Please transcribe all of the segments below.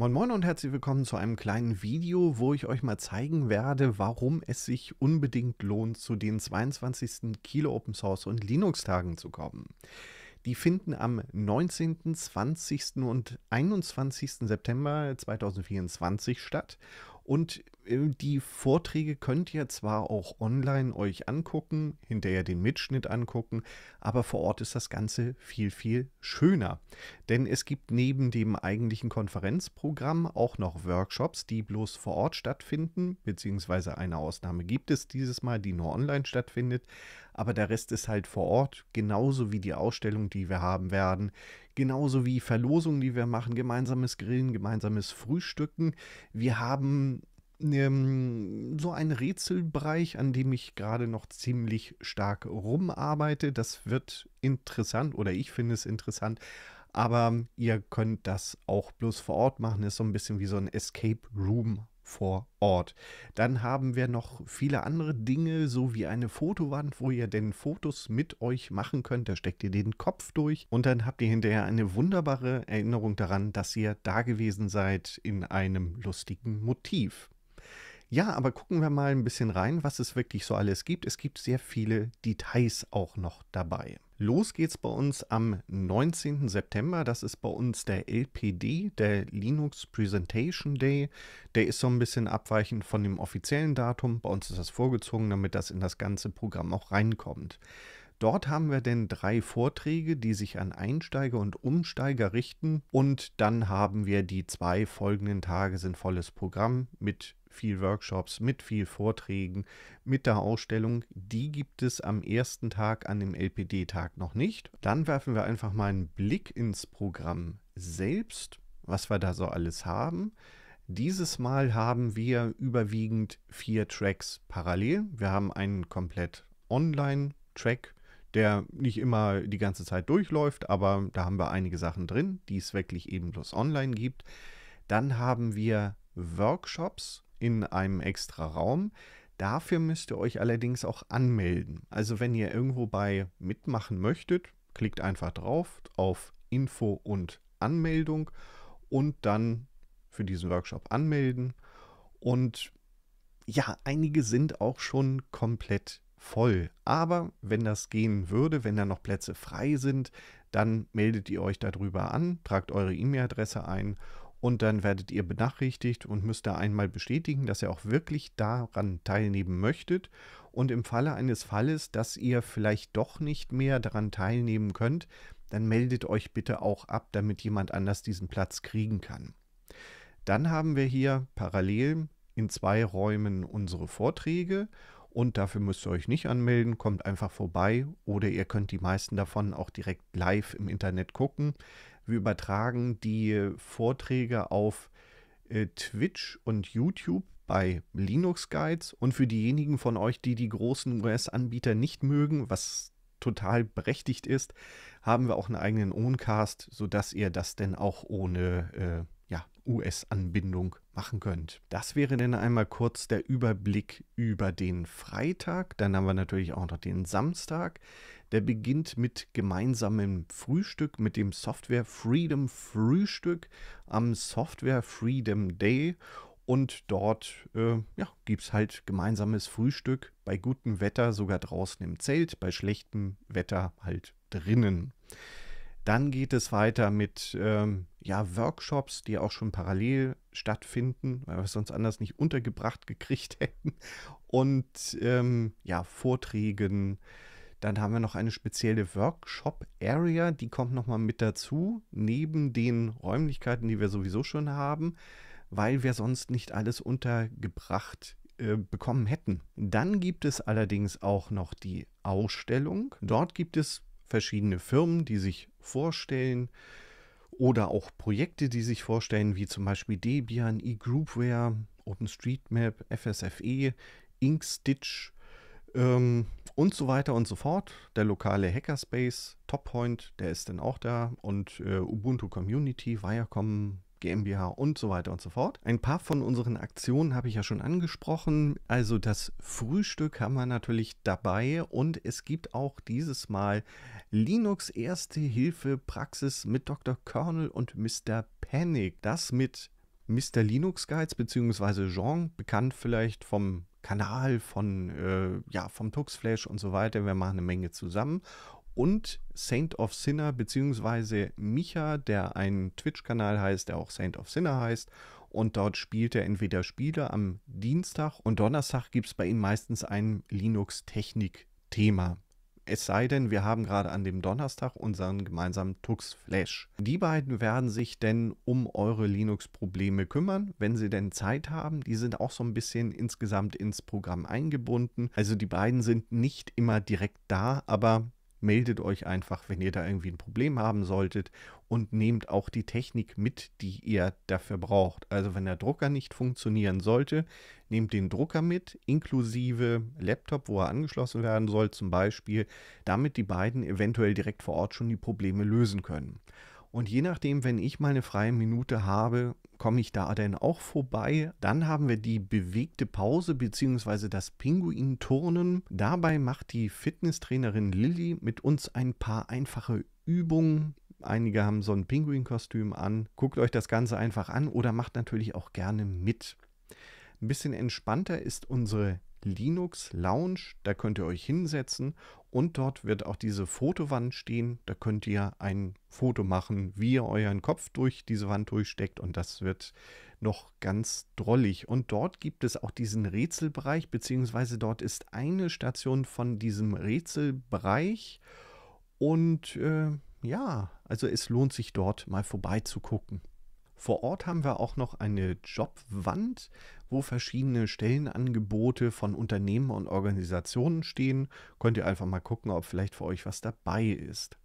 Moin Moin und herzlich willkommen zu einem kleinen Video, wo ich euch mal zeigen werde, warum es sich unbedingt lohnt, zu den 22. Kilo Open Source und Linux Tagen zu kommen. Die finden am 19., 20. und 21. September 2024 statt und ähm, die Vorträge könnt ihr zwar auch online euch angucken, hinterher den Mitschnitt angucken, aber vor Ort ist das Ganze viel, viel schöner. Denn es gibt neben dem eigentlichen Konferenzprogramm auch noch Workshops, die bloß vor Ort stattfinden, beziehungsweise eine Ausnahme gibt es dieses Mal, die nur online stattfindet, aber der Rest ist halt vor Ort, genauso wie die Ausstellung, die wir haben werden, genauso wie Verlosungen, die wir machen, gemeinsames Grillen, gemeinsames Frühstücken. Wir haben ähm, so einen Rätselbereich, an dem ich gerade noch ziemlich stark rumarbeite. Das wird interessant oder ich finde es interessant. Aber ihr könnt das auch bloß vor Ort machen. ist so ein bisschen wie so ein Escape Room vor Ort. Dann haben wir noch viele andere Dinge, so wie eine Fotowand, wo ihr denn Fotos mit euch machen könnt. Da steckt ihr den Kopf durch und dann habt ihr hinterher eine wunderbare Erinnerung daran, dass ihr da gewesen seid in einem lustigen Motiv. Ja, aber gucken wir mal ein bisschen rein, was es wirklich so alles gibt. Es gibt sehr viele Details auch noch dabei. Los geht's bei uns am 19. September. Das ist bei uns der LPD, der Linux Presentation Day. Der ist so ein bisschen abweichend von dem offiziellen Datum. Bei uns ist das vorgezogen, damit das in das ganze Programm auch reinkommt. Dort haben wir denn drei Vorträge, die sich an Einsteiger und Umsteiger richten. Und dann haben wir die zwei folgenden Tage sinnvolles Programm mit viel Workshops, mit viel Vorträgen, mit der Ausstellung. Die gibt es am ersten Tag, an dem LPD-Tag noch nicht. Dann werfen wir einfach mal einen Blick ins Programm selbst, was wir da so alles haben. Dieses Mal haben wir überwiegend vier Tracks parallel. Wir haben einen komplett Online-Track, der nicht immer die ganze Zeit durchläuft, aber da haben wir einige Sachen drin, die es wirklich eben bloß online gibt. Dann haben wir Workshops, in einem extra Raum. Dafür müsst ihr euch allerdings auch anmelden. Also wenn ihr irgendwo bei mitmachen möchtet, klickt einfach drauf auf Info und Anmeldung und dann für diesen Workshop anmelden. Und ja, einige sind auch schon komplett voll. Aber wenn das gehen würde, wenn da noch Plätze frei sind, dann meldet ihr euch darüber an, tragt eure E-Mail-Adresse ein und dann werdet ihr benachrichtigt und müsst da einmal bestätigen, dass ihr auch wirklich daran teilnehmen möchtet. Und im Falle eines Falles, dass ihr vielleicht doch nicht mehr daran teilnehmen könnt, dann meldet euch bitte auch ab, damit jemand anders diesen Platz kriegen kann. Dann haben wir hier parallel in zwei Räumen unsere Vorträge und dafür müsst ihr euch nicht anmelden, kommt einfach vorbei oder ihr könnt die meisten davon auch direkt live im Internet gucken. Wir übertragen die Vorträge auf äh, Twitch und YouTube bei Linux Guides. Und für diejenigen von euch, die die großen US-Anbieter nicht mögen, was total berechtigt ist, haben wir auch einen eigenen Owncast, sodass ihr das denn auch ohne äh, US-Anbindung machen könnt. Das wäre dann einmal kurz der Überblick über den Freitag. Dann haben wir natürlich auch noch den Samstag. Der beginnt mit gemeinsamem Frühstück, mit dem Software Freedom Frühstück am Software Freedom Day. Und dort äh, ja, gibt es halt gemeinsames Frühstück, bei gutem Wetter sogar draußen im Zelt, bei schlechtem Wetter halt drinnen. Dann geht es weiter mit ähm, ja, Workshops, die auch schon parallel stattfinden, weil wir es sonst anders nicht untergebracht gekriegt hätten. Und ähm, ja, Vorträgen. Dann haben wir noch eine spezielle Workshop-Area, die kommt nochmal mit dazu, neben den Räumlichkeiten, die wir sowieso schon haben, weil wir sonst nicht alles untergebracht äh, bekommen hätten. Dann gibt es allerdings auch noch die Ausstellung. Dort gibt es verschiedene Firmen, die sich vorstellen oder auch Projekte, die sich vorstellen, wie zum Beispiel Debian, eGroupware, OpenStreetMap, FSFE, Inkstitch ähm, und so weiter und so fort. Der lokale Hackerspace, Toppoint, der ist dann auch da und äh, Ubuntu Community, Viacom, GmbH und so weiter und so fort. Ein paar von unseren Aktionen habe ich ja schon angesprochen. Also das Frühstück haben wir natürlich dabei und es gibt auch dieses Mal Linux Erste Hilfe Praxis mit Dr. Kernel und Mr. Panic. Das mit Mr. Linux Guides bzw. Jean, bekannt vielleicht vom Kanal, von, äh, ja, vom Tuxflash und so weiter. Wir machen eine Menge zusammen und Saint of Sinner bzw. Micha, der einen Twitch-Kanal heißt, der auch Saint of Sinner heißt. Und dort spielt er entweder Spiele am Dienstag und Donnerstag gibt es bei ihm meistens ein Linux-Technik-Thema. Es sei denn, wir haben gerade an dem Donnerstag unseren gemeinsamen Tux Flash. Die beiden werden sich denn um eure Linux-Probleme kümmern, wenn sie denn Zeit haben. Die sind auch so ein bisschen insgesamt ins Programm eingebunden. Also die beiden sind nicht immer direkt da, aber meldet euch einfach, wenn ihr da irgendwie ein Problem haben solltet und nehmt auch die Technik mit, die ihr dafür braucht. Also wenn der Drucker nicht funktionieren sollte, nehmt den Drucker mit, inklusive Laptop, wo er angeschlossen werden soll zum Beispiel, damit die beiden eventuell direkt vor Ort schon die Probleme lösen können. Und je nachdem, wenn ich mal eine freie Minute habe, komme ich da denn auch vorbei. Dann haben wir die bewegte Pause bzw. das Pinguinturnen. Dabei macht die Fitnesstrainerin Lilly mit uns ein paar einfache Übungen. Einige haben so ein Pinguinkostüm an. Guckt euch das Ganze einfach an oder macht natürlich auch gerne mit. Ein bisschen entspannter ist unsere Linux Lounge. Da könnt ihr euch hinsetzen und dort wird auch diese Fotowand stehen. Da könnt ihr ein Foto machen, wie ihr euren Kopf durch diese Wand durchsteckt und das wird noch ganz drollig. Und dort gibt es auch diesen Rätselbereich, beziehungsweise dort ist eine Station von diesem Rätselbereich und äh, ja, also es lohnt sich dort mal vorbeizugucken. Vor Ort haben wir auch noch eine Jobwand, wo verschiedene Stellenangebote von Unternehmen und Organisationen stehen. Könnt ihr einfach mal gucken, ob vielleicht für euch was dabei ist.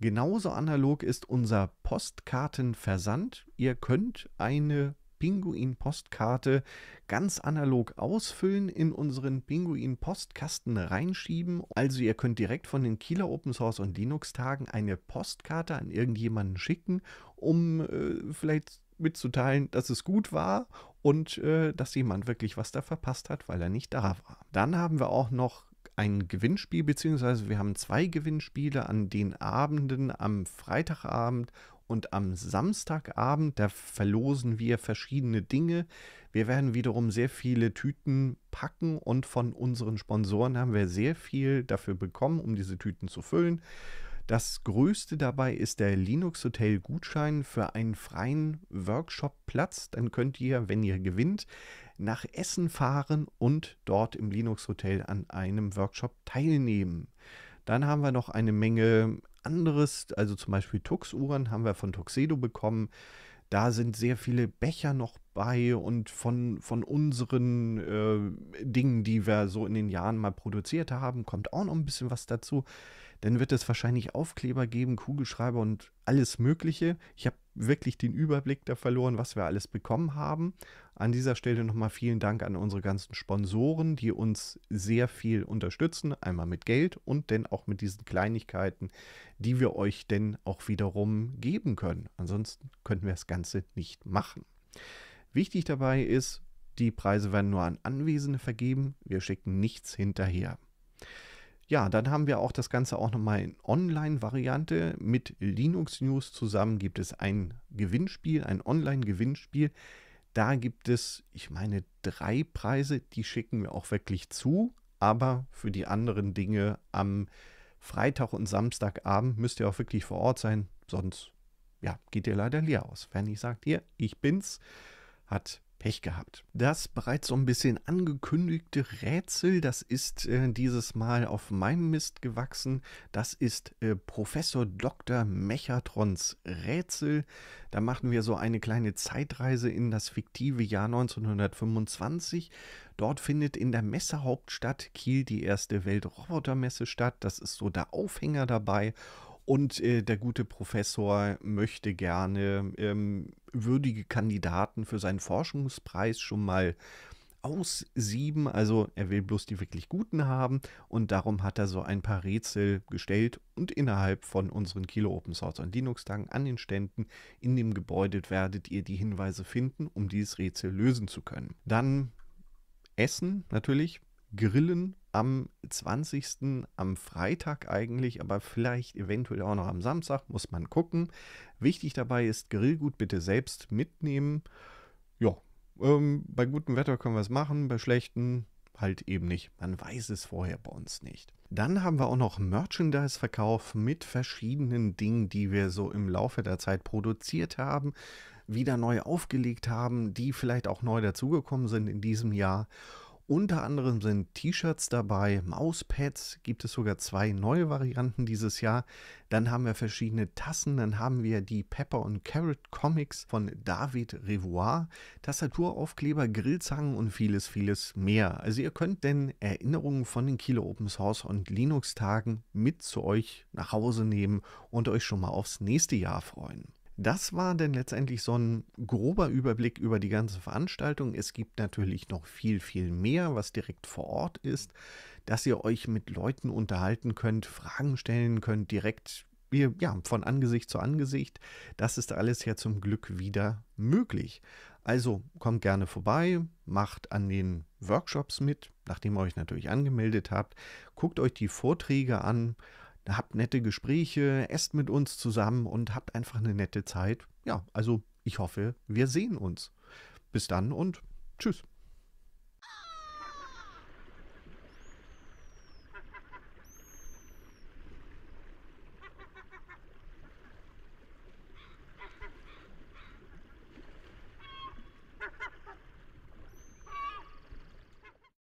Genauso analog ist unser Postkartenversand. Ihr könnt eine Pinguin-Postkarte ganz analog ausfüllen, in unseren Pinguin-Postkasten reinschieben. Also ihr könnt direkt von den Kieler Open Source und Linux-Tagen eine Postkarte an irgendjemanden schicken, um äh, vielleicht mitzuteilen, dass es gut war und äh, dass jemand wirklich was da verpasst hat, weil er nicht da war. Dann haben wir auch noch ein Gewinnspiel, beziehungsweise wir haben zwei Gewinnspiele an den Abenden am Freitagabend und am Samstagabend, da verlosen wir verschiedene Dinge. Wir werden wiederum sehr viele Tüten packen und von unseren Sponsoren haben wir sehr viel dafür bekommen, um diese Tüten zu füllen. Das größte dabei ist der Linux Hotel Gutschein für einen freien Workshop-Platz. Dann könnt ihr, wenn ihr gewinnt, nach Essen fahren und dort im Linux Hotel an einem Workshop teilnehmen. Dann haben wir noch eine Menge anderes, also zum Beispiel Tux-Uhren haben wir von Tuxedo bekommen. Da sind sehr viele Becher noch bei und von, von unseren äh, Dingen, die wir so in den Jahren mal produziert haben, kommt auch noch ein bisschen was dazu. Dann wird es wahrscheinlich Aufkleber geben, Kugelschreiber und alles Mögliche. Ich habe wirklich den Überblick da verloren, was wir alles bekommen haben. An dieser Stelle nochmal vielen Dank an unsere ganzen Sponsoren, die uns sehr viel unterstützen, einmal mit Geld und dann auch mit diesen Kleinigkeiten, die wir euch denn auch wiederum geben können. Ansonsten könnten wir das Ganze nicht machen. Wichtig dabei ist, die Preise werden nur an Anwesende vergeben, wir schicken nichts hinterher. Ja, dann haben wir auch das Ganze auch nochmal in Online-Variante. Mit Linux News zusammen gibt es ein Gewinnspiel, ein Online-Gewinnspiel. Da gibt es, ich meine, drei Preise, die schicken wir auch wirklich zu. Aber für die anderen Dinge am Freitag und Samstagabend müsst ihr auch wirklich vor Ort sein, sonst ja, geht ihr leider leer aus. Fanny sagt ihr, ich bin's, hat Pech gehabt. Das bereits so ein bisschen angekündigte Rätsel, das ist äh, dieses Mal auf meinem Mist gewachsen. Das ist äh, Professor Dr. Mechatrons Rätsel. Da machen wir so eine kleine Zeitreise in das fiktive Jahr 1925. Dort findet in der Messehauptstadt Kiel die erste Weltrobotermesse statt. Das ist so der Aufhänger dabei. Und äh, der gute Professor möchte gerne ähm, würdige Kandidaten für seinen Forschungspreis schon mal aussieben. Also er will bloß die wirklich guten haben und darum hat er so ein paar Rätsel gestellt und innerhalb von unseren Kilo Open Source und Linux Tagen an den Ständen in dem Gebäude werdet ihr die Hinweise finden, um dieses Rätsel lösen zu können. Dann Essen natürlich, Grillen am 20. am Freitag eigentlich, aber vielleicht eventuell auch noch am Samstag, muss man gucken. Wichtig dabei ist, Grillgut bitte selbst mitnehmen. Ja, ähm, bei gutem Wetter können wir es machen, bei schlechtem halt eben nicht. Man weiß es vorher bei uns nicht. Dann haben wir auch noch Merchandise-Verkauf mit verschiedenen Dingen, die wir so im Laufe der Zeit produziert haben, wieder neu aufgelegt haben, die vielleicht auch neu dazugekommen sind in diesem Jahr unter anderem sind T-Shirts dabei, Mauspads, gibt es sogar zwei neue Varianten dieses Jahr. Dann haben wir verschiedene Tassen, dann haben wir die Pepper und Carrot Comics von David Revoir, Tastaturaufkleber, Grillzangen und vieles, vieles mehr. Also ihr könnt denn Erinnerungen von den Kilo Open Source und Linux Tagen mit zu euch nach Hause nehmen und euch schon mal aufs nächste Jahr freuen. Das war denn letztendlich so ein grober Überblick über die ganze Veranstaltung. Es gibt natürlich noch viel, viel mehr, was direkt vor Ort ist, dass ihr euch mit Leuten unterhalten könnt, Fragen stellen könnt, direkt ja, von Angesicht zu Angesicht. Das ist alles ja zum Glück wieder möglich. Also kommt gerne vorbei, macht an den Workshops mit, nachdem ihr euch natürlich angemeldet habt, guckt euch die Vorträge an habt nette Gespräche, esst mit uns zusammen und habt einfach eine nette Zeit. Ja, also ich hoffe, wir sehen uns. Bis dann und tschüss.